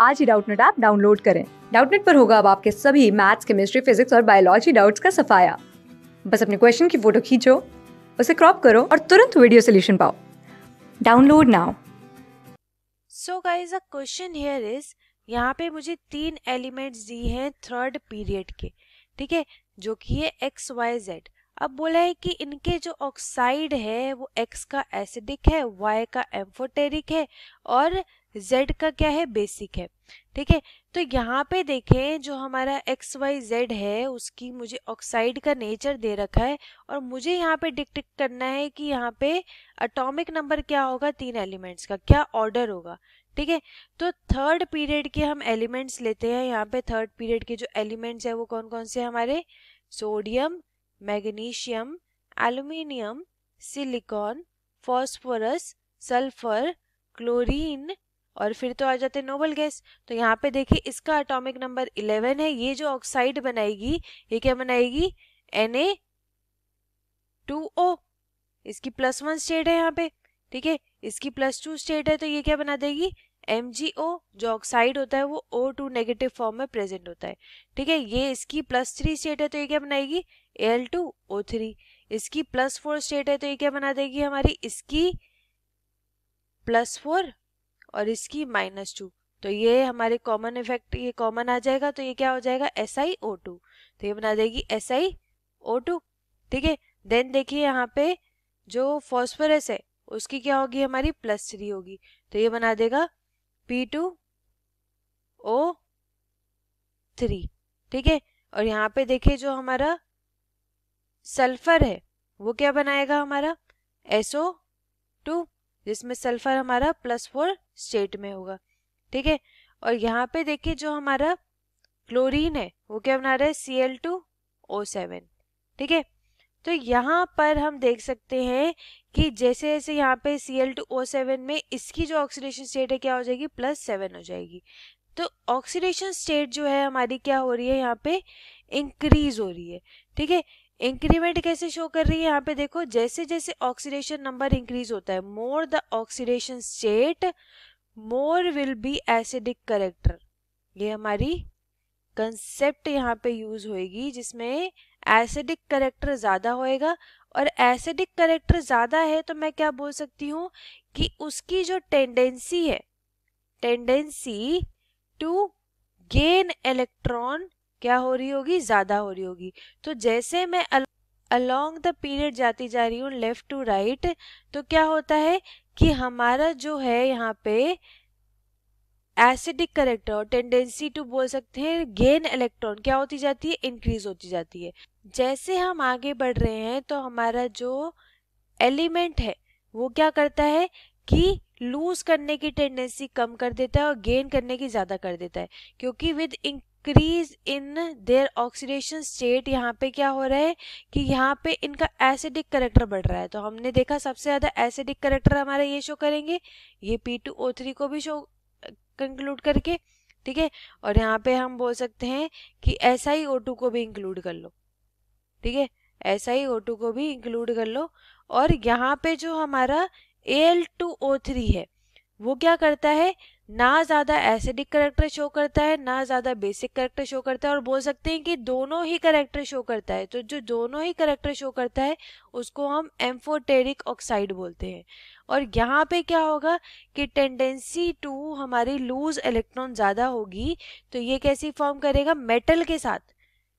आज ही Doubtnut app download करें डाउटनेट पर होगा अब आपके सभी मैथ्स केमिस्ट्री फिजिक्स और बायोलॉजी डाउट्स का सफाया बस अपने क्वेश्चन की फोटो खींचो उसे क्रॉप करो और तुरंत वीडियो सोल्यूशन पाओ download now so guys uh question here is यहाँ पे मुझे तीन एलिमेंट्स दी हैं थर्ड पीरियड के ठीक है जो कि है एक्स वाई जेड अब बोला है कि इनके जो ऑक्साइड है वो एक्स का एसिडिक है वाई का एम्फोटेरिक है और z का क्या है बेसिक है ठीक है तो यहाँ पे देखें जो हमारा एक्स वाई जेड है उसकी मुझे ऑक्साइड का नेचर दे रखा है और मुझे यहाँ पे डिक्ट करना है कि यहाँ पे अटोमिक नंबर क्या होगा तीन एलिमेंट्स का क्या ऑर्डर होगा ठीक है तो थर्ड पीरियड के हम एलिमेंट्स लेते हैं यहाँ पे थर्ड पीरियड के जो एलिमेंट्स है वो कौन कौन से हमारे sodium magnesium aluminium silicon phosphorus sulphur chlorine और फिर तो आ जाते नोबल गैस तो यहाँ पे देखिए इसका एटॉमिक नंबर 11 है ये जो ऑक्साइड बनाएगी ये क्या बनाएगी एन टू ओ इसकी प्लस वन स्टेट है यहाँ पे ठीक है इसकी प्लस टू स्टेट है तो ये क्या बना देगी एम जो ऑक्साइड होता है वो ओ टू नेगेटिव फॉर्म में प्रेजेंट होता है ठीक है ये इसकी प्लस थ्री स्टेट है तो ये क्या बनाएगी एल टू ओ थ्री इसकी प्लस फोर स्टेट है तो ये क्या बना देगी हमारी इसकी प्लस फोर और इसकी माइनस टू तो ये हमारे कॉमन इफेक्ट ये कॉमन आ जाएगा तो ये क्या हो जाएगा एस आई ओ टू तो ये बना देगी एस आई ओ टू ठीक है देन देखिए यहाँ पे जो फॉस्फोरस है उसकी क्या होगी हमारी प्लस थ्री होगी तो ये बना देगा पी टू ओ थ्री ठीक है और यहाँ पे देखिए जो हमारा सल्फर है वो क्या बनाएगा हमारा एसओ टू जिसमें सल्फर हमारा प्लस फोर स्टेट में होगा ठीक है और यहाँ पे देखिए जो हमारा क्लोरीन है वो क्या बना रहा है C L two O seven ठीक है तो यहाँ पर हम देख सकते हैं कि जैसे जैसे यहाँ पे C L two O seven में इसकी जो ऑक्सीडेशन स्टेट है क्या हो जाएगी प्लस सेवन हो जाएगी तो ऑक्सीडेशन स्टेट जो है हमारी क्या हो रही है यहाँ पे इंक्रीज हो रही है ठीक है इंक्रीमेंट कैसे शो कर रही है यहाँ पे देखो जैसे जैसे ऑक्सीडेशन नंबर इंक्रीज होता है more the oxidation state more will be acidic character ये हमारी कंसेप्ट यहाँ पे यूज होएगी जिसमें एसिडिक करेक्टर ज़्यादा होएगा और एसिडिक करेक्टर ज़्यादा है तो मैं क्या बोल सकती हूँ कि उसकी जो टेंडेंसी है टेंडेंसी टू गेन इलेक्ट्रॉन क्या हो रही होगी ज़्यादा हो रही होगी तो जैसे मैं अलोंग द पीरियड जाती जा रही हूँ लेफ़्ट टू राइट तो क्या होता है कि हमारा जो है यहाँ पे एसिडिक करेक्टर और टेंडेंसी टू बोल सकते हैं गेन इलेक्ट्रॉन क्या होती जाती है इंक्रीज होती जाती है जैसे हम आगे बढ़ रहे हैं तो हमारा जो एलिमेंट है वो क्या करता है कि लूज करने की टेंडेंसी कम कर देता है और गेन करने की ज़्यादा कर देता है क्योंकि with increase in their oxidation state यहाँ पे क्या हो रहा है कि यहाँ पे इनका एसिडिक करेक्टर बढ़ रहा है तो हमने देखा सबसे ज़्यादा एसिडिक करेक्टर हमारा ये शो करेंगे ये पी टू ओ थ्री को भी शो कंक्लूड करके ठीक है और यहाँ पे हम बोल सकते हैं कि एस आई ओ टू को भी इंक्लूड कर लो ठीक है एस आई ओ टू को भी इंक्लूड कर लो और यहाँ पे जो हमारा A L two O three है वो क्या करता है ना ज़्यादा एसिडिक करेक्टर शो करता है ना ज़्यादा बेसिक करेक्टर शो करता है और बोल सकते हैं कि दोनों ही करेक्टर शो करता है तो जो दोनों ही करेक्टर शो करता है उसको हम एम्फोटेरिक ऑक्साइड बोलते हैं और यहाँ पे क्या होगा कि टेंडेंसी टू हमारी लूज इलेक्ट्रॉन ज़्यादा होगी तो ये कैसी फॉर्म करेगा मेटल के साथ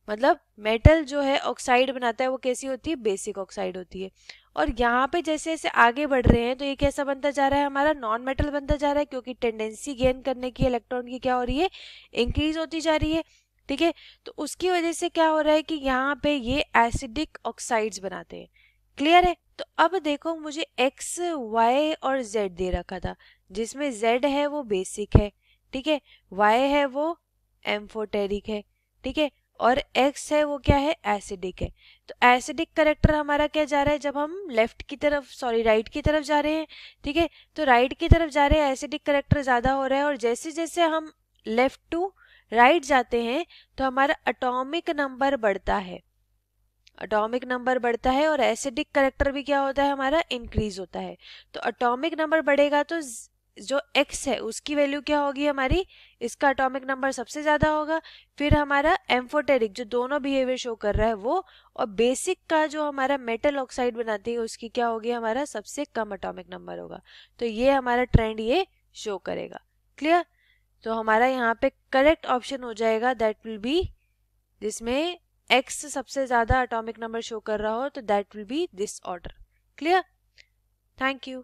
मतलब मेटल जो है ऑक्साइड बनाता है वो कैसी होती है बेसिक ऑक्साइड होती है और यहाँ पे जैसे जैसे आगे बढ़ रहे हैं तो ये कैसा बनता जा रहा है हमारा नॉन मेटल बनता जा रहा है क्योंकि टेंडेंसी गेन करने की इलेक्ट्रॉन की क्या हो रही है इंक्रीज होती जा रही है ठीक है तो उसकी वजह से क्या हो रहा है कि यहाँ पे ये एसिडिक ऑक्साइड्स बनाते हैं क्लियर है तो अब देखो मुझे एक्स वाई और जेड दे रखा था जिसमें जेड है वो बेसिक है ठीक है वाई है वो एम्फोटेरिक है ठीक है और एक्स है वो क्या है एसिडिक है तो एसिडिक करेक्टर हमारा क्या जा रहा है जब हम लेफ्ट की तरफ सॉरी राइट की तरफ जा रहे हैं ठीक है तो राइट की तरफ जा रहे हैं एसिडिक करेक्टर ज़्यादा हो रहा है और जैसे जैसे हम लेफ्ट टू राइट जाते हैं तो हमारा अटोमिक नंबर बढ़ता है अटोमिक नंबर बढ़ता है और एसिडिक करेक्टर भी क्या होता है हमारा इंक्रीज होता है तो अटोमिक नंबर बढ़ेगा तो जो x है उसकी वैल्यू क्या होगी हमारी इसका अटोमिक नंबर सबसे ज़्यादा होगा फिर हमारा एम्फोटेरिक जो दोनों बिहेवियर शो कर रहा है वो और बेसिक का जो हमारा मेटल ऑक्साइड बनाती है उसकी क्या होगी हमारा सबसे कम अटोमिक नंबर होगा तो ये हमारा ट्रेंड ये शो करेगा क्लियर तो हमारा यहाँ पे करेक्ट ऑप्शन हो जाएगा दैट विल बी जिसमें एक्स सबसे ज़्यादा अटोमिक नंबर शो कर रहा हो तो that will be this order clear thank you